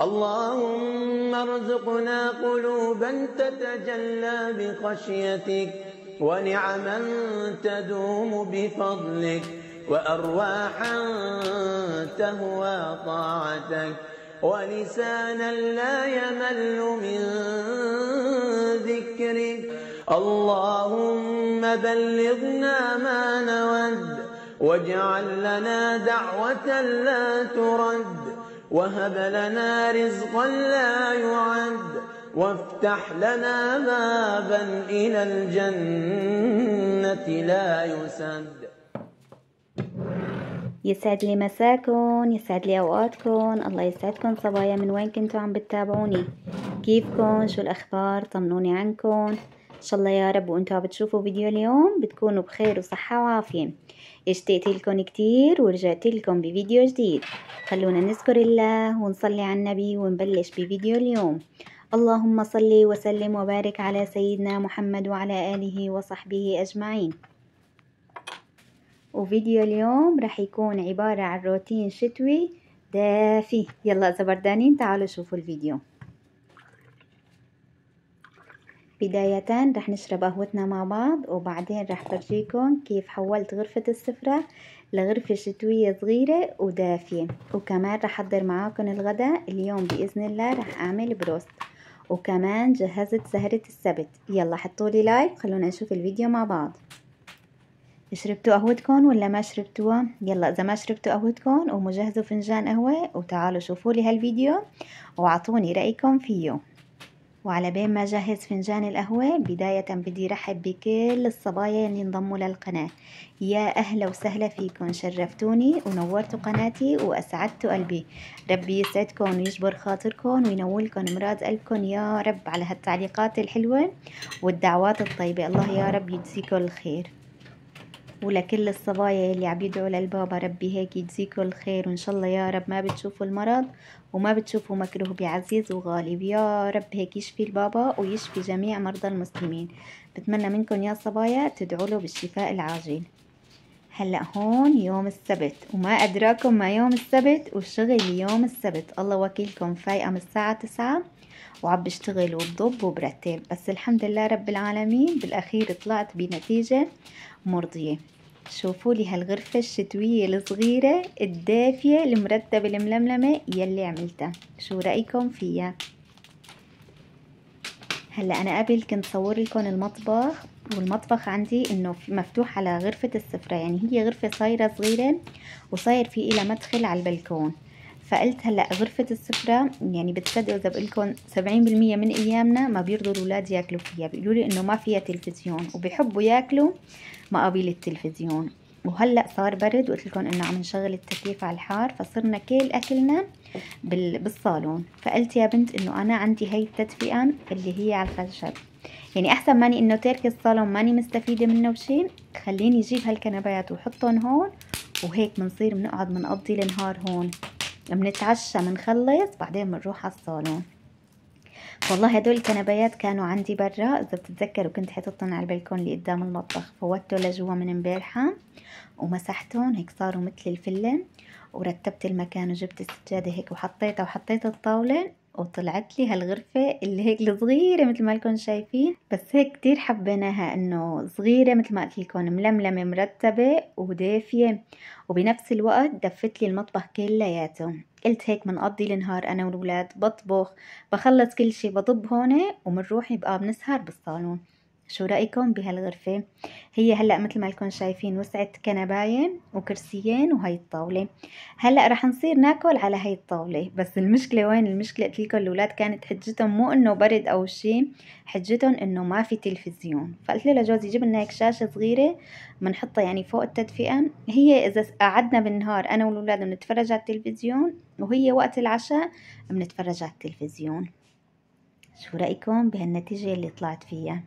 اللهم ارزقنا قلوبا تتجلى بخشيتك ونعما تدوم بفضلك وأرواحا تهوى طاعتك ولسانا لا يمل من ذكرك اللهم بلغنا ما نود واجعل لنا دعوة لا ترد وهب لنا رزقا لا يعد وافتح لنا بابا إلى الجنة لا يسد يسعد لي مساكن يسعد لي اوقاتكن الله يسعدكن صبايا من وين كنتوا عم بتتابعوني كيفكن شو الاخبار طمنوني عنكن ان شاء الله يا رب وانتوا عم بتشوفوا فيديو اليوم بتكونوا بخير وصحه وعافيه اشتقت لكم كتير ورجعت لكم بفيديو جديد خلونا نذكر الله ونصلي على النبي ونبلش بفيديو اليوم اللهم صل وسلم وبارك على سيدنا محمد وعلى آله وصحبه أجمعين وفيديو اليوم رح يكون عبارة عن روتين شتوي دافي يلا إذا بردانين تعالوا شوفوا الفيديو بداية رح نشرب قهوتنا مع بعض وبعدين رح فرجيكم كيف حولت غرفة السفرة لغرفة شتوية صغيرة ودافية وكمان رح أحضر معاكم الغداء اليوم بإذن الله رح أعمل بروست وكمان جهزت سهرة السبت يلا حطولي لايك خلونا نشوف الفيديو مع بعض شربتوا قهوتكم ولا ما شربتوها يلا اذا ما شربتوا قهوتكم قوموا جهزوا فنجان قهوه وتعالوا شوفوا لي هالفيديو واعطوني رايكم فيه وعلى بين ما جهز فنجان القهوة بداية بدي رحب بكل الصبايا اللي انضموا للقناة يا أهلا وسهلا فيكم شرفتوني ونورتوا قناتي وأسعدتوا قلبي ربي يسعدكم ويجبر خاطركم وينولكم مراد قلبكم يا رب على هالتعليقات الحلوة والدعوات الطيبة الله يا رب يجزيكم الخير ولكل الصبايا يلي عم يدعوا للبابا ربي هيك يجزيكم الخير وان شاء الله يا رب ما بتشوفوا المرض وما بتشوفوا مكروه بعزيز وغالب يا رب هيك يشفي البابا ويشفي جميع مرضى المسلمين بتمنى منكم يا صبايا تدعوا له بالشفاء العاجل هلا هون يوم السبت وما ادراكم ما يوم السبت وشغل يوم السبت الله وكيلكم فايقه من الساعه 9 وعم بشتغل وبضب وبرتب بس الحمد لله رب العالمين بالأخير طلعت بنتيجة مرضية شوفوا لي هالغرفة الشتوية الصغيرة الدافية المرتبة الململمة يلي عملتها شو رأيكم فيها؟ هلا أنا قبل كنت صور لكم المطبخ والمطبخ عندي انه مفتوح على غرفة السفرة يعني هي غرفة صايرة صغيرة وصاير في إلى مدخل على البلكون فقلت هلا غرفة السفرة يعني بتصدقوا إذا بقول لكم 70% من أيامنا ما بيرضوا الأولاد ياكلوا فيها بيقولوا لي إنه ما فيها تلفزيون وبيحبوا ياكلوا مقابل التلفزيون وهلا صار برد وقلت لكم انه عم نشغل التكييف على الحار فصرنا كل اكلنا بالصالون فقلت يا بنت انه انا عندي هي التدفئه اللي هي على الخشب يعني احسن ماني انه تاركه الصالون ماني مستفيده منه بشيء خليني اجيب هالكنبات وحطهم هون وهيك بنصير بنقعد بنقضي النهار هون بنتعشى بنخلص بعدين بنروح على الصالون والله هدول الكنبايات كانوا عندي برا اذا بتتذكروا كنت حاططهم على البلكون اللي قدام المطبخ فوتته لجوا من امبارحه ومسحتهم هيك صاروا مثل الفله ورتبت المكان وجبت السجاده هيك وحطيتها وحطيت الطاوله وطلعت لي هالغرفة اللي هيك صغيرة مثل ما لكم شايفين بس هيك كتير حبيناها انه صغيرة مثل ما قلت لكم ململمة مرتبة ودافية وبنفس الوقت دفت لي المطبخ كلياته قلت هيك بنقضي النهار انا والولاد بطبخ بخلص كل شي بضب هون وبنروح يبقى بنسهر بالصالون شو رأيكم بهالغرفة هي هلأ مثل ما لكم شايفين وسعت كنبايه وكرسيين وهي الطاولة هلأ رح نصير ناكل على هي الطاولة بس المشكلة وين المشكلة قلت لكم الأولاد كانت حجتهم مو إنه برد أو شيء حجتهم إنه ما في تلفزيون فقلت لي لجوزي جيب لنا هيك شاشة صغيرة بنحطها يعني فوق التدفئة هي إذا قعدنا بالنهار أنا والأولاد بنتفرج على التلفزيون وهي وقت العشاء بنتفرج على التلفزيون شو رأيكم بهالنتيجة اللي طلعت فيها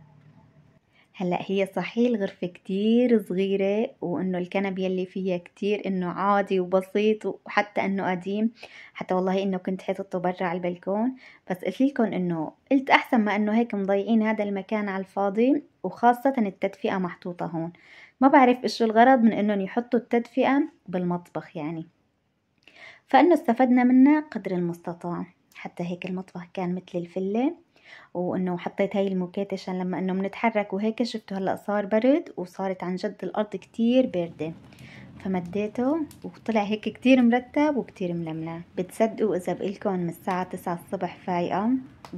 هلا هي صحيح الغرفة كتير صغيرة وانه الكنب يلي فيها كتير انه عادي وبسيط وحتى انه قديم حتى والله انه كنت حاططه برا على البلكون بس قلت لكم انه قلت احسن ما انه هيك مضيعين هذا المكان على الفاضي وخاصة التدفئة محطوطة هون ما بعرف شو الغرض من انهم يحطوا التدفئة بالمطبخ يعني فانه استفدنا منها قدر المستطاع حتى هيك المطبخ كان مثل الفله وانه حطيت هاي الموكات عشان لما انه بنتحرك وهيك شفتوا هلا صار برد وصارت عن جد الارض كتير بارده فمديته وطلع هيك كتير مرتب وكتير ململ بتصدقوا اذا بقلكم من الساعة تسعة الصبح فايقة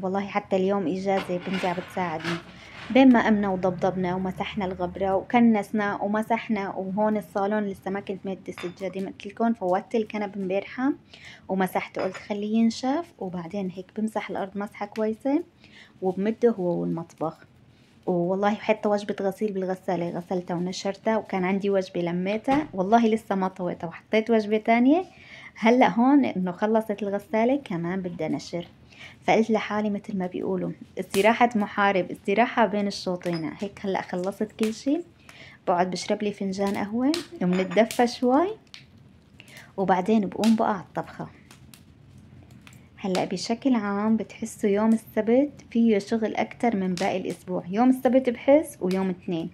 والله حتى اليوم اجازة بنتي عم بتساعدني بين ما قمنا وضبضبنا ومسحنا الغبرة وكنسنا ومسحنا وهون الصالون لسه ما كنت مد السجادة متلكم فوتت الكنب امبارحة ومسحته قلت خليه ينشف وبعدين هيك بمسح الأرض مسحة كويسة وبمده هو والمطبخ والله حتى وجبة غسيل بالغسالة غسلتها ونشرتها وكان عندي وجبة لميتها والله لسه ما طويتها وحطيت وجبة تانية هلأ هون انه خلصت الغسالة كمان بدي انشر فقلت لحالي مثل ما بيقولوا استراحة محارب استراحة بين الشوطين هيك هلأ خلصت كل شي بقعد بشرب لي فنجان قهوة ومنتدفى شوي وبعدين بقوم بقى على الطبخة هلا بشكل عام بتحسوا يوم السبت فيه شغل اكتر من باقي الاسبوع يوم السبت بحس ويوم اثنين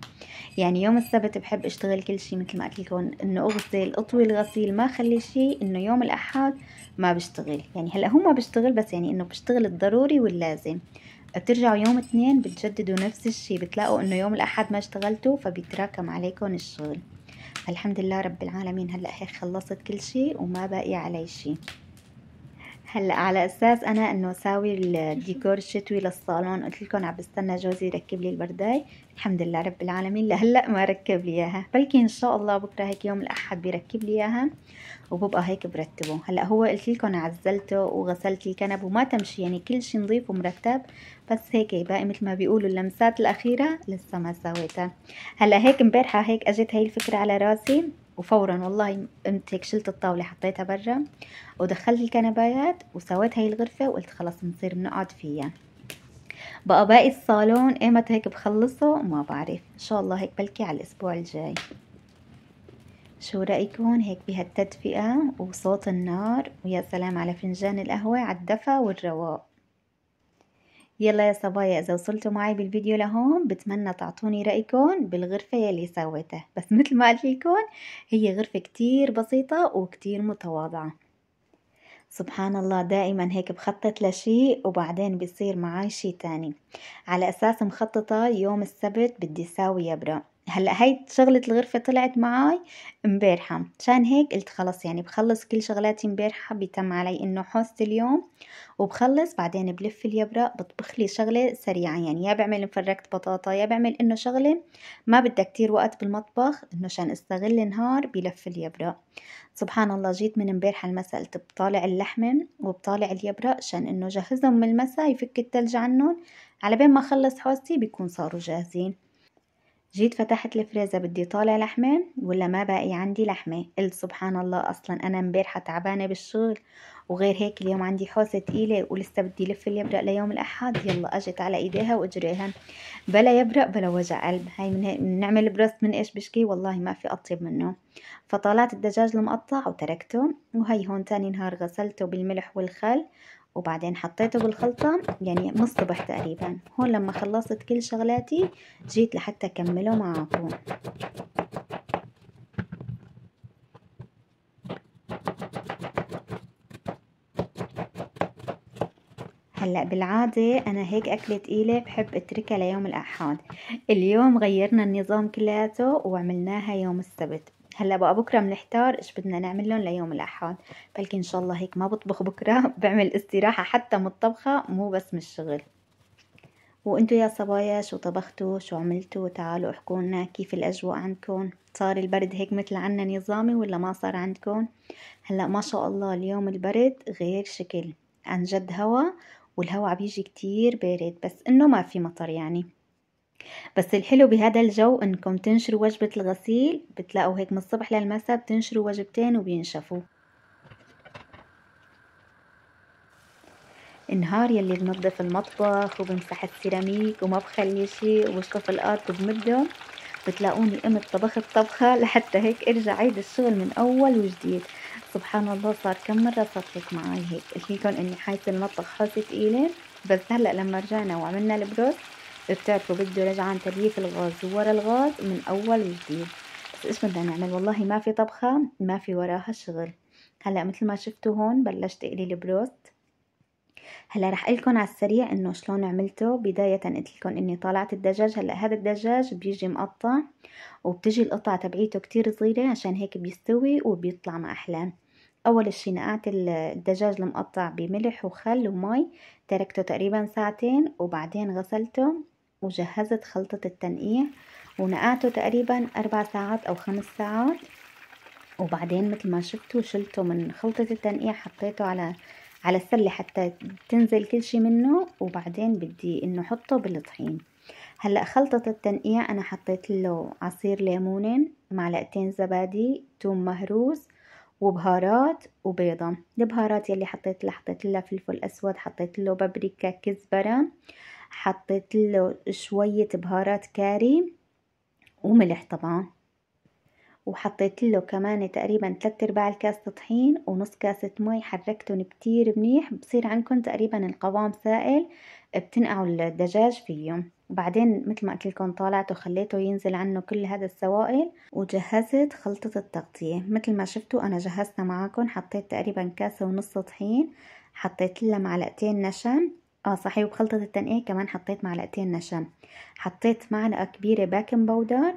يعني يوم السبت بحب اشتغل كل شيء مثل ما قلت لكم انه اغسل اطوي الغسيل ما اخلي شيء انه يوم الاحد ما بشتغل يعني هلا هو ما بشتغل بس يعني انه بشتغل الضروري واللازم بترجعوا يوم اثنين بتجددوا نفس الشيء بتلاقوا انه يوم الاحد ما اشتغلتوا فبيتراكم عليكم الشغل فالحمد لله رب العالمين هلا هيك خلصت كل شيء وما باقي علي شيء هلا على اساس انا انه ساوي الديكور الشتوي للصالون قلت لكم عم بستنى جوزي يركب لي البرداي الحمد لله رب العالمين لهلا ما ركب لي اياها بلكي ان شاء الله بكره هيك يوم الاحد بيركب لي اياها وببقى هيك برتبه هلا هو قلت لكم عزلته وغسلت الكنب وما تمشي يعني كل شيء نظيف ومرتب بس هيك باقي مثل ما بيقولوا اللمسات الاخيره لسه ما سويتها هلا هيك امبارحه هيك اجت هي الفكره على راسي وفورا والله قمت شلت الطاوله حطيتها برا ودخلت الكنبايات وسويت هاي الغرفه وقلت خلص بنصير بنقعد فيها بقى باقي الصالون ايمت هيك بخلصه ما بعرف ان شاء الله هيك بلكي على الاسبوع الجاي شو رأيكم هيك بهالتدفئة وصوت النار ويا سلام على فنجان القهوة على الدفى والرواق يلا يا صبايا اذا وصلتوا معي بالفيديو لهون بتمنى تعطوني رايكم بالغرفه يلي سويتها بس مثل ما قلت لكم هي غرفه كتير بسيطه وكتير متواضعه سبحان الله دائما هيك بخطط لشيء وبعدين بيصير معي شيء تاني على اساس مخططه يوم السبت بدي ساوي يبرق هلا هاي شغلة الغرفة طلعت معاي امبارحة عشان هيك قلت خلص يعني بخلص كل شغلاتي امبارحة بيتم علي انه حوست اليوم وبخلص بعدين بلف اليبرة بطبخ لي شغلة سريعة يعني يا بعمل مفركة بطاطا يا بعمل انه شغلة ما بدها كتير وقت بالمطبخ انه عشان استغل النهار بلف اليبرة سبحان الله جيت من امبارحة المساء قلت بطالع اللحمة وبطالع اليبرة عشان انه جهزهم من المساء يفك التلج عنهم على بين ما خلص حوستي بيكون صاروا جاهزين جيت فتحت الفريزة بدي طالع لحمة ولا ما باقي عندي لحمة قلت سبحان الله أصلا أنا امبارحة تعبانة بالشغل وغير هيك اليوم عندي حوسة تقيلة ولسه بدي لف اليبرق ليوم الأحد يلا أجت على إيديها وإجريها بلا يبرق بلا وجع قلب هاي من بنعمل بروست من إيش بشكي والله ما في أطيب منه فطالعت الدجاج المقطع وتركته وهي هون تاني نهار غسلته بالملح والخل وبعدين حطيته بالخلطة يعني من الصبح تقريبا هون لما خلصت كل شغلاتي جيت لحتى أكمله معكم هلا بالعادة أنا هيك أكلة تقيلة بحب أتركها ليوم الأحد اليوم غيرنا النظام كلياته وعملناها يوم السبت هلا بقى بكره بنحتار ايش بدنا نعمل لهم ليوم الاحد بلكي ان شاء الله هيك ما بطبخ بكره بعمل استراحه حتى من الطبخه مو بس من الشغل وانتو يا صبايا شو طبختوا شو عملتوا تعالوا احكوا لنا كيف الاجواء عندكم صار البرد هيك مثل عنا نظامي ولا ما صار عندكم هلا ما شاء الله اليوم البرد غير شكل عن جد هوا والهوا عم يجي كتير بارد بس انه ما في مطر يعني بس الحلو بهذا الجو انكم تنشروا وجبة الغسيل بتلاقوا هيك من الصبح للمساء بتنشروا وجبتين وبينشفوا النهار يلي بنظف المطبخ وبمسح السيراميك وما بخلي شي وبشطف الارض وبمدهم بتلاقوني قمت طبخت طبخة لحتى هيك ارجع عيد الشغل من اول وجديد سبحان الله صار كم مرة صار هيك معي هيك قلت لكم اني حايسة المطبخ حاسة تقيلة بس هلا لما رجعنا وعملنا البروست بتعرفوا بده رجعا تليف الغاز ورا الغاز من أول وجديد بس إيش بدنا نعمل والله ما في طبخة ما في وراها شغل هلا مثل ما شفتوا هون بلشت اقلي البروست هلا رح لكم على السريع انه شلون عملته بداية قلت لكم اني طلعت الدجاج هلا هذا الدجاج بيجي مقطع وبتجي القطعة تبعيته كتير صغيرة عشان هيك بيستوي وبيطلع ما احلام اول شي نقعت الدجاج المقطع بملح وخل ومي تركته تقريبا ساعتين وبعدين غسلته وجهزت خلطة التنقيع ونقعته تقريبا أربع ساعات أو خمس ساعات وبعدين مثل ما شفتوا شلته من خلطة التنقيع حطيته على على السلة حتى تنزل كل شي منه وبعدين بدي انه حطه بالطحين هلا خلطة التنقيع انا حطيت له عصير ليمونين معلقتين زبادي توم مهروس وبهارات وبيضة البهارات يلي حطيت لها حطيت لها فلفل اسود حطيت له بابريكا كزبرة حطيت له شوية بهارات كاري وملح طبعا وحطيت له كمان تقريبا ثلاثة ارباع الكاس طحين ونص كاسة مي حركتهم كتير منيح بصير عندكم تقريبا القوام سائل بتنقعوا الدجاج فيه وبعدين مثل ما قلت لكم طالعته خليته ينزل عنه كل هذا السوائل وجهزت خلطة التغطية مثل ما شفتوا انا جهزتها معاكم حطيت تقريبا كاسة ونص طحين حطيت لها معلقتين نشا اه صحيح وبخلطة التنقيع كمان حطيت معلقتين نشا حطيت معلقة كبيرة باكن بودر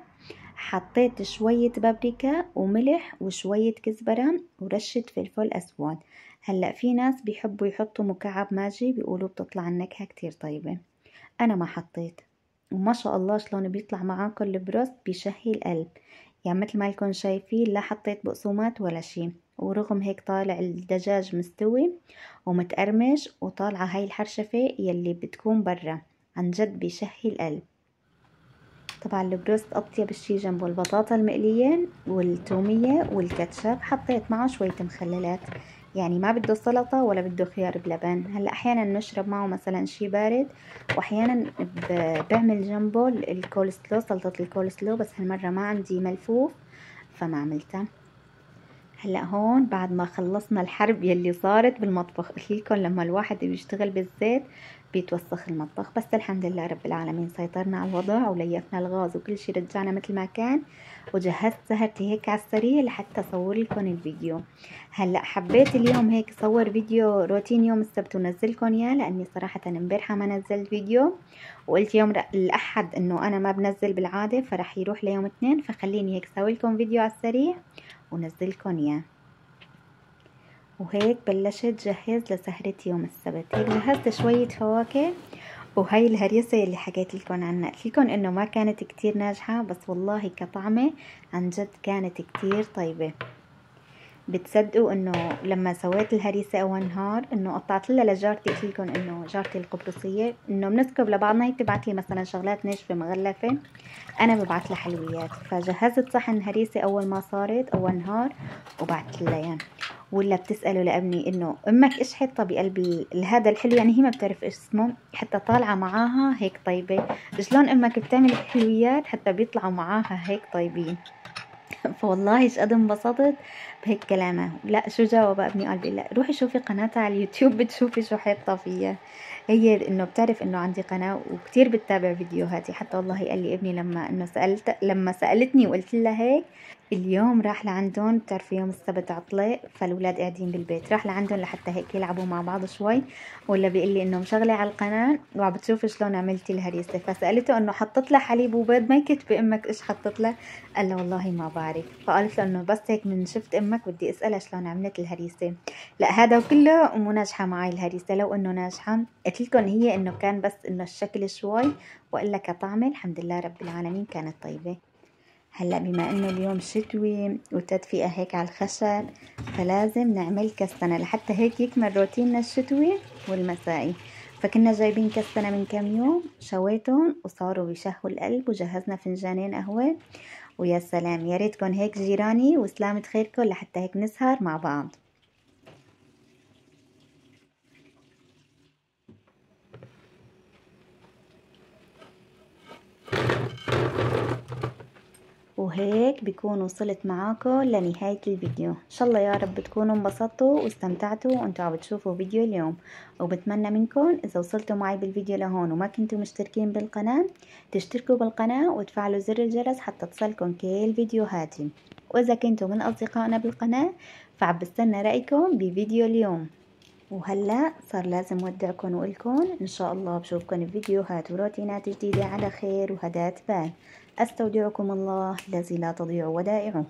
حطيت شوية بابريكا وملح وشوية كزبرة ورشة فلفل أسود هلأ في ناس بيحبوا يحطوا مكعب ماجي بيقولوا بتطلع النكهة كتير طيبة أنا ما حطيت وما شاء الله شلون بيطلع معاكم البروست بيشهي القلب يعني مثل ما لكم شايفين لا حطيت بقسومات ولا شي ورغم هيك طالع الدجاج مستوي ومتقرمش وطالعة هاي الحرشفة يلي بتكون برا عن جد بيشهي القلب طبعا البروست اطيب الشي جنبه البطاطا المقلية والتومية والكاتشب حطيت معه شوية مخللات يعني ما بده سلطة ولا بده خيار بلبن هلا احيانا نشرب معه مثلا شي بارد واحيانا بعمل جنبه الكولسلو سلطة الكولسلو بس هالمرة ما عندي ملفوف فما عملتها هلا هون بعد ما خلصنا الحرب يلي صارت بالمطبخ قلت لكم لما الواحد بيشتغل بالزيت بيتوسخ المطبخ بس الحمد لله رب العالمين سيطرنا على الوضع وليفنا الغاز وكل شيء رجعنا مثل ما كان وجهزت سهرتي هيك على السريع لحتى اصور لكم الفيديو هلا حبيت اليوم هيك صور فيديو روتين يوم السبت لكم اياه لاني صراحه امبارحه ما نزلت فيديو وقلت يوم الاحد انه انا ما بنزل بالعاده فرح يروح ليوم اثنين فخليني هيك اسوي لكم فيديو على السريع ونزلكن اياه وهيك بلشت جهز لسهرة يوم السبت هيك جهزت شوية فواكه وهي الهريسة اللي حكيت لكم عنها قلت لكم انه ما كانت كتير ناجحة بس والله كطعمة عن جد كانت كتير طيبة بتصدقوا انه لما سويت الهريسه اول نهار انه قطعت لها لجارتي قلت لكم انه جارتي القبرصيه انه بنسكب لبعضنا هي بتبعت لي مثلا شغلات ناشفه مغلفه انا ببعت لها حلويات فجهزت صحن هريسه اول ما صارت اول نهار وبعت لها يعني. ولا بتساله لابني انه امك ايش حاطه بقلب هذا الحلو يعني هي ما بتعرف ايش اسمه حتى طالعه معاها هيك طيبه شلون امك بتعمل الحلويات حتى بيطلعوا معاها هيك طيبين فوالله قد انبسطت بهيك كلامه لا شو جاوبها ابني قلبي لا روحي شوفي قناتها على اليوتيوب بتشوفي شو حاطه فيها هي انه بتعرف انه عندي قناه وكتير بتتابع فيديوهاتي حتى والله قال لي ابني لما انه سالت لما سالتني وقلت لها هيك اليوم راح لعندهم بتعرفي يوم السبت عطلة فالولاد قاعدين بالبيت راح لعندهم لحتى هيك يلعبوا مع بعض شوي ولا بيقول لي انه مشغلة على القناة وعم بتشوفي شلون عملتي الهريسة فسألته انه حطت لها حليب وبيض ما كتب امك ايش حطت لها قال له والله ما بعرف فقالت له انه بس هيك من شفت امك بدي اسألها شلون عملت الهريسة لا هذا كله مو ناجحة معي الهريسة لو انه ناجحة قلت لكم هي انه كان بس انه الشكل شوي والا كطعمة الحمد لله رب العالمين كانت طيبة هلا بما انه اليوم شتوي والتدفئه هيك على الخشب فلازم نعمل كستنه لحتى هيك يكمل روتيننا الشتوي والمسائي فكنا جايبين كستنه من كم يوم شويتهم وصاروا بيشهوا القلب وجهزنا فنجانين قهوه ويا سلام يا ريتكم هيك جيراني وسلامة خيركم لحتى هيك نسهر مع بعض وهيك بكون وصلت معاكم لنهاية الفيديو ان شاء الله يا رب تكونوا انبسطتوا واستمتعتوا وانتوا عم بتشوفوا فيديو اليوم وبتمنى منكم اذا وصلتوا معي بالفيديو لهون وما كنتوا مشتركين بالقناة تشتركوا بالقناة وتفعلوا زر الجرس حتى تصلكم كل فيديوهاتي واذا كنتوا من اصدقائنا بالقناة فعم بستنى رأيكم بفيديو اليوم وهلا صار لازم ودعكم وقلكم ان شاء الله بشوفكم بفيديوهات وروتينات جديدة على خير وهدات بال أستودعكم الله الذي لا تضيع ودائعه